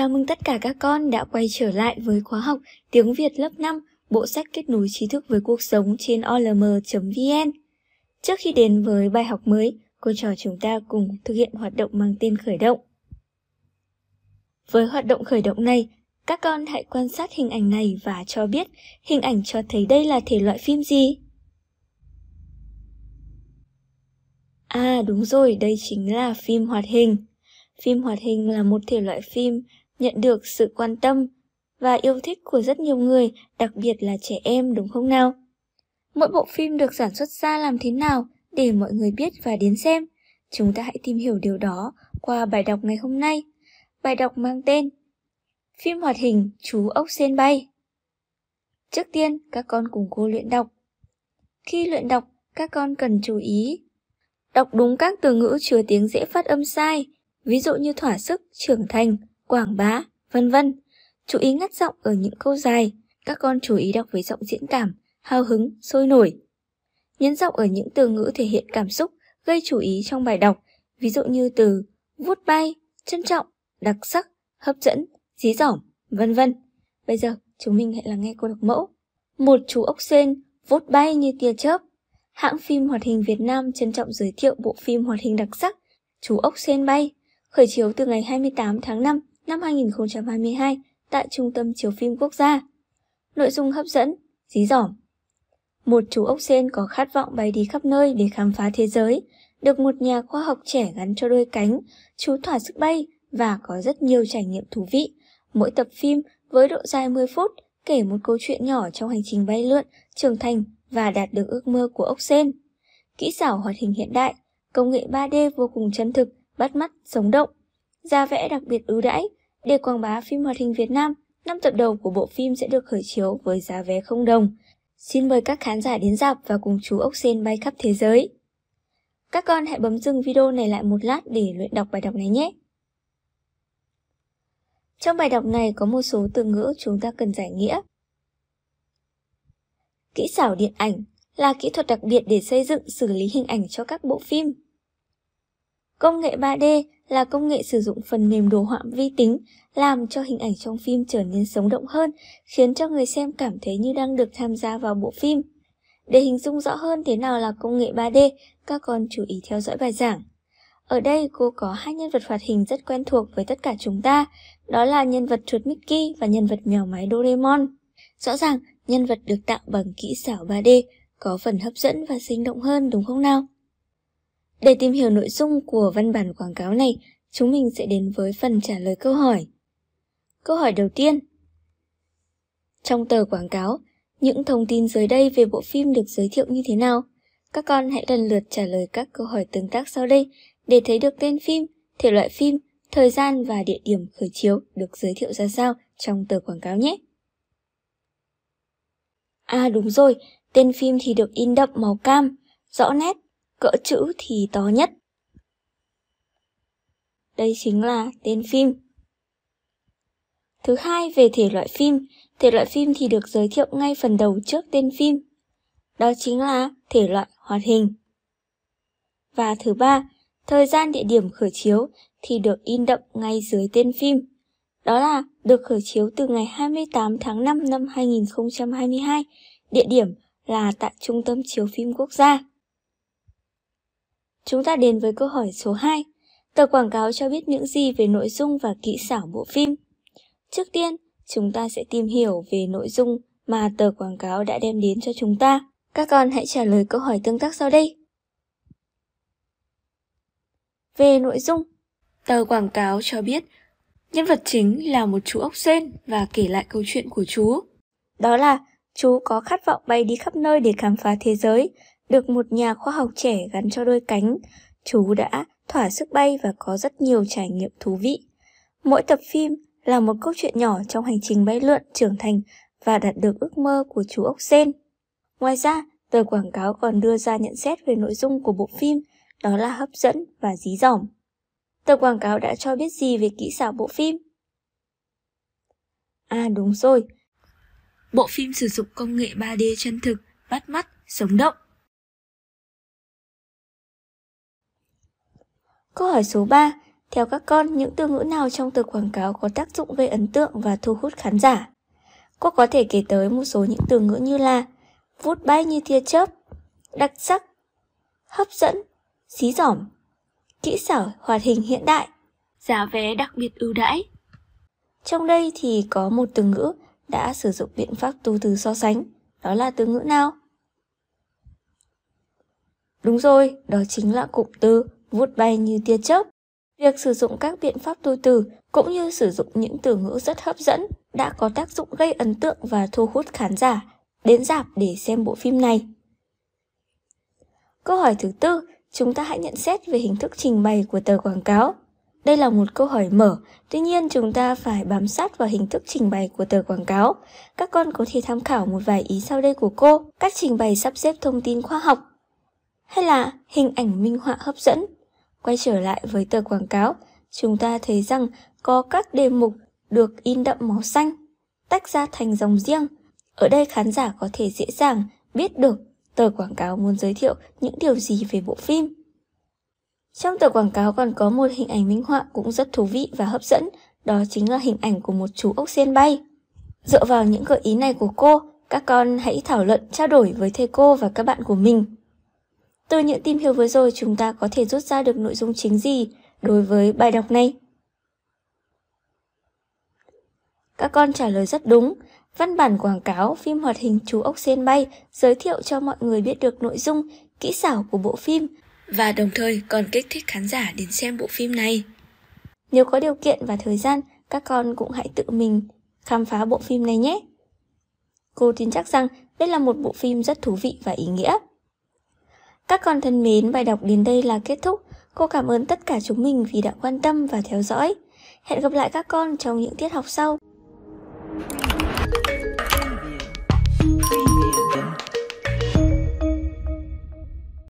Chào mừng tất cả các con đã quay trở lại với khóa học Tiếng Việt lớp 5, bộ sách kết nối trí thức với cuộc sống trên olm.vn. Trước khi đến với bài học mới, cô trò chúng ta cùng thực hiện hoạt động mang tên khởi động. Với hoạt động khởi động này, các con hãy quan sát hình ảnh này và cho biết hình ảnh cho thấy đây là thể loại phim gì. À đúng rồi, đây chính là phim hoạt hình. Phim hoạt hình là một thể loại phim nhận được sự quan tâm và yêu thích của rất nhiều người, đặc biệt là trẻ em đúng không nào? Mỗi bộ phim được sản xuất ra làm thế nào để mọi người biết và đến xem? Chúng ta hãy tìm hiểu điều đó qua bài đọc ngày hôm nay. Bài đọc mang tên Phim hoạt hình Chú ốc sen bay. Trước tiên, các con cùng cô luyện đọc. Khi luyện đọc, các con cần chú ý đọc đúng các từ ngữ chứa tiếng dễ phát âm sai, ví dụ như thỏa sức, trưởng thành, quảng bá, vân vân. Chú ý ngắt giọng ở những câu dài, các con chú ý đọc với giọng diễn cảm, hào hứng, sôi nổi. Nhấn giọng ở những từ ngữ thể hiện cảm xúc, gây chú ý trong bài đọc, ví dụ như từ vuốt bay, trân trọng, đặc sắc, hấp dẫn, dí dỏm, vân vân. Bây giờ chúng mình hãy lắng nghe cô đọc mẫu. Một chú ốc sên vút bay như tia chớp. Hãng phim hoạt hình Việt Nam trân trọng giới thiệu bộ phim hoạt hình đặc sắc Chú ốc sên bay, khởi chiếu từ ngày 28 tháng 5 năm 2022 tại Trung tâm Chiếu phim Quốc gia. Nội dung hấp dẫn, dí dỏm. Một chú ốc sen có khát vọng bay đi khắp nơi để khám phá thế giới, được một nhà khoa học trẻ gắn cho đôi cánh, chú thỏa sức bay và có rất nhiều trải nghiệm thú vị. Mỗi tập phim với độ dài 10 phút kể một câu chuyện nhỏ trong hành trình bay lượn, trưởng thành và đạt được ước mơ của ốc sen. Kỹ xảo hoạt hình hiện đại, công nghệ 3D vô cùng chân thực, bắt mắt, sống động. da vẽ đặc biệt ưu đãi, để quảng bá phim hoạt hình Việt Nam, năm tập đầu của bộ phim sẽ được khởi chiếu với giá vé không đồng. Xin mời các khán giả đến dạp và cùng chú ốc sen bay khắp thế giới. Các con hãy bấm dừng video này lại một lát để luyện đọc bài đọc này nhé. Trong bài đọc này có một số từ ngữ chúng ta cần giải nghĩa. Kỹ xảo điện ảnh là kỹ thuật đặc biệt để xây dựng xử lý hình ảnh cho các bộ phim. Công nghệ 3D là công nghệ sử dụng phần mềm đồ họa vi tính làm cho hình ảnh trong phim trở nên sống động hơn, khiến cho người xem cảm thấy như đang được tham gia vào bộ phim. Để hình dung rõ hơn thế nào là công nghệ 3D, các con chú ý theo dõi bài giảng. Ở đây cô có hai nhân vật hoạt hình rất quen thuộc với tất cả chúng ta, đó là nhân vật chuột Mickey và nhân vật mèo máy Doraemon. Rõ ràng, nhân vật được tạo bằng kỹ xảo 3D có phần hấp dẫn và sinh động hơn đúng không nào? Để tìm hiểu nội dung của văn bản quảng cáo này, chúng mình sẽ đến với phần trả lời câu hỏi. Câu hỏi đầu tiên. Trong tờ quảng cáo, những thông tin dưới đây về bộ phim được giới thiệu như thế nào? Các con hãy lần lượt trả lời các câu hỏi tương tác sau đây để thấy được tên phim, thể loại phim, thời gian và địa điểm khởi chiếu được giới thiệu ra sao trong tờ quảng cáo nhé. À đúng rồi, tên phim thì được in đậm màu cam, rõ nét cỡ chữ thì to nhất. Đây chính là tên phim. Thứ hai về thể loại phim, thể loại phim thì được giới thiệu ngay phần đầu trước tên phim. Đó chính là thể loại hoạt hình. Và thứ ba, thời gian địa điểm khởi chiếu thì được in đậm ngay dưới tên phim. Đó là được khởi chiếu từ ngày 28 tháng 5 năm 2022, địa điểm là tại Trung tâm Chiếu phim Quốc gia. Chúng ta đến với câu hỏi số 2. Tờ quảng cáo cho biết những gì về nội dung và kỹ xảo bộ phim? Trước tiên, chúng ta sẽ tìm hiểu về nội dung mà tờ quảng cáo đã đem đến cho chúng ta. Các con hãy trả lời câu hỏi tương tác sau đây. Về nội dung, tờ quảng cáo cho biết nhân vật chính là một chú ốc sên và kể lại câu chuyện của chú. Đó là chú có khát vọng bay đi khắp nơi để khám phá thế giới được một nhà khoa học trẻ gắn cho đôi cánh, chú đã thỏa sức bay và có rất nhiều trải nghiệm thú vị. Mỗi tập phim là một câu chuyện nhỏ trong hành trình bay lượn trưởng thành và đạt được ước mơ của chú ốc sen. Ngoài ra, tờ quảng cáo còn đưa ra nhận xét về nội dung của bộ phim, đó là hấp dẫn và dí dỏm. Tờ quảng cáo đã cho biết gì về kỹ xảo bộ phim? À đúng rồi, bộ phim sử dụng công nghệ 3D chân thực, bắt mắt, sống động Câu hỏi số 3. Theo các con, những từ ngữ nào trong từ quảng cáo có tác dụng gây ấn tượng và thu hút khán giả? Cô có thể kể tới một số những từ ngữ như là vút bay như tia chớp, đặc sắc, hấp dẫn, xí giỏm, kỹ xảo hoạt hình hiện đại, giá vé đặc biệt ưu đãi. Trong đây thì có một từ ngữ đã sử dụng biện pháp tu từ so sánh, đó là từ ngữ nào? Đúng rồi, đó chính là cụm từ vút bay như tia chớp. Việc sử dụng các biện pháp tu từ cũng như sử dụng những từ ngữ rất hấp dẫn đã có tác dụng gây ấn tượng và thu hút khán giả đến dạp để xem bộ phim này. Câu hỏi thứ tư, chúng ta hãy nhận xét về hình thức trình bày của tờ quảng cáo. Đây là một câu hỏi mở, tuy nhiên chúng ta phải bám sát vào hình thức trình bày của tờ quảng cáo. Các con có thể tham khảo một vài ý sau đây của cô, cách trình bày sắp xếp thông tin khoa học, hay là hình ảnh minh họa hấp dẫn Quay trở lại với tờ quảng cáo, chúng ta thấy rằng có các đề mục được in đậm màu xanh, tách ra thành dòng riêng. Ở đây khán giả có thể dễ dàng biết được tờ quảng cáo muốn giới thiệu những điều gì về bộ phim. Trong tờ quảng cáo còn có một hình ảnh minh họa cũng rất thú vị và hấp dẫn, đó chính là hình ảnh của một chú ốc sen bay. Dựa vào những gợi ý này của cô, các con hãy thảo luận trao đổi với thầy cô và các bạn của mình. Từ những tìm hiểu vừa rồi chúng ta có thể rút ra được nội dung chính gì đối với bài đọc này? Các con trả lời rất đúng. Văn bản quảng cáo phim hoạt hình Chú ốc sen bay giới thiệu cho mọi người biết được nội dung, kỹ xảo của bộ phim và đồng thời còn kích thích khán giả đến xem bộ phim này. Nếu có điều kiện và thời gian, các con cũng hãy tự mình khám phá bộ phim này nhé. Cô tin chắc rằng đây là một bộ phim rất thú vị và ý nghĩa. Các con thân mến, bài đọc đến đây là kết thúc. Cô cảm ơn tất cả chúng mình vì đã quan tâm và theo dõi. Hẹn gặp lại các con trong những tiết học sau.